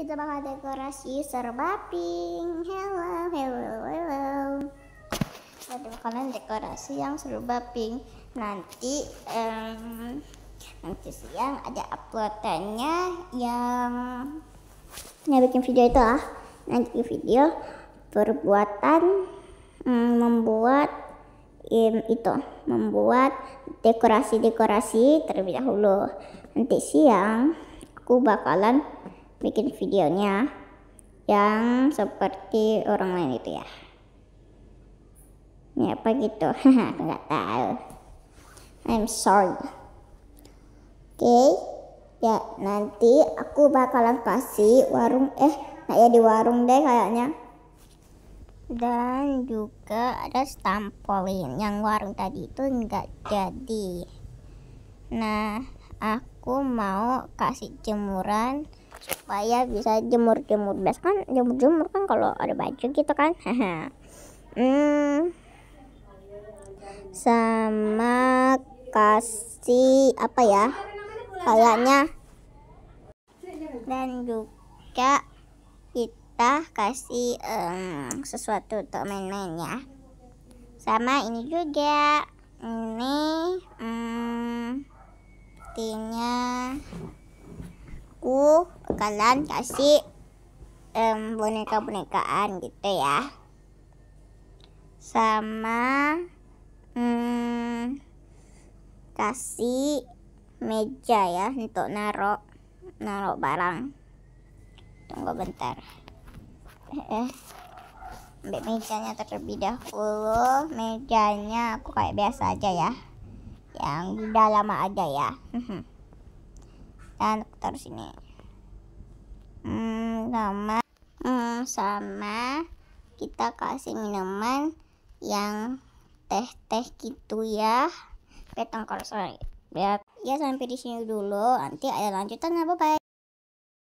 Kita bakal dekorasi serba pink. Hello, hello, hello. Kita bakalan dekorasi yang serba pink. Nanti um, nanti siang ada uploadannya yang ya bikin video itu lah. Nanti video perbuatan um, membuat um, itu membuat dekorasi-dekorasi terlebih dahulu. Nanti siang aku bakalan bikin videonya yang seperti orang lain itu ya ini apa gitu nggak tahu I'm sorry oke okay. ya nanti aku bakalan kasih warung eh kayak di warung deh kayaknya dan juga ada stampolin yang warung tadi itu nggak jadi nah aku mau kasih jemuran supaya bisa jemur-jemur bes kan jemur-jemur kan kalau ada baju gitu kan hmm, sama kasih apa ya kayaknya dan juga kita kasih um, sesuatu untuk main-main ya sama ini juga ini nantinya aku bakalan kasih um, boneka-bonekaan gitu ya sama hmm, kasih meja ya untuk narok narok barang tunggu bentar eh, ambil mejanya terlebih dahulu mejanya aku kayak biasa aja ya yang udah lama ada ya hmm. dan terus ini, hmm, sama hmm, sama kita kasih minuman yang teh-teh gitu ya petang kalau sorry ya sampai di sini dulu nanti ada lanjutan ya bye bye